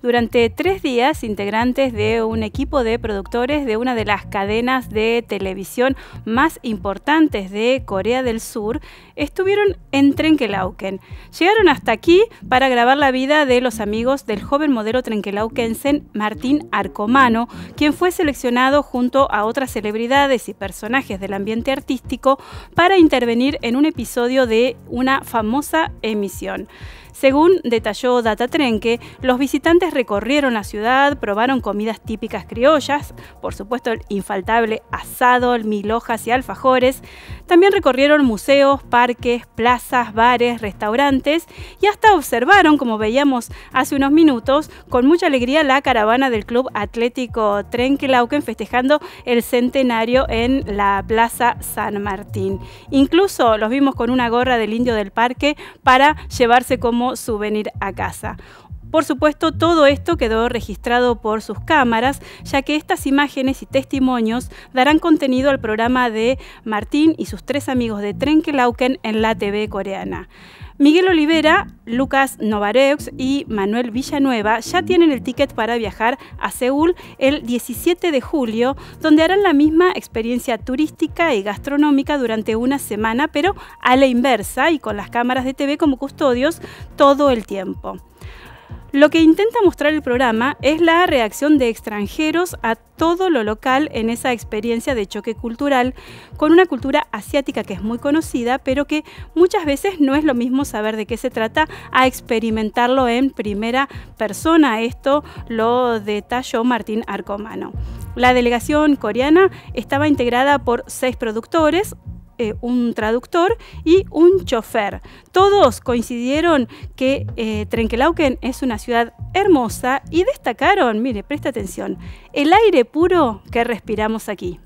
Durante tres días, integrantes de un equipo de productores de una de las cadenas de televisión más importantes de Corea del Sur estuvieron en Trenkelauken. Llegaron hasta aquí para grabar la vida de los amigos del joven modelo trenkelaukensen Martín Arcomano, quien fue seleccionado junto a otras celebridades y personajes del ambiente artístico para intervenir en un episodio de una famosa emisión. Según detalló Data Trenque, los visitantes recorrieron la ciudad, probaron comidas típicas criollas, por supuesto el infaltable asado, milojas y alfajores. También recorrieron museos, parques, plazas, bares, restaurantes y hasta observaron, como veíamos hace unos minutos, con mucha alegría la caravana del Club Atlético Trenque Lauquen festejando el centenario en la Plaza San Martín. Incluso los vimos con una gorra del indio del parque para llevarse como souvenir a casa. Por supuesto, todo esto quedó registrado por sus cámaras, ya que estas imágenes y testimonios darán contenido al programa de Martín y sus tres amigos de Trenkelauken en la TV coreana. Miguel Olivera, Lucas Novareux y Manuel Villanueva ya tienen el ticket para viajar a Seúl el 17 de julio, donde harán la misma experiencia turística y gastronómica durante una semana, pero a la inversa y con las cámaras de TV como custodios todo el tiempo. Lo que intenta mostrar el programa es la reacción de extranjeros a todo lo local en esa experiencia de choque cultural con una cultura asiática que es muy conocida, pero que muchas veces no es lo mismo saber de qué se trata a experimentarlo en primera persona. Esto lo detalló Martín Arcomano. La delegación coreana estaba integrada por seis productores, eh, un traductor y un chofer. Todos coincidieron que eh, Trenkelauken es una ciudad hermosa y destacaron, mire, presta atención, el aire puro que respiramos aquí.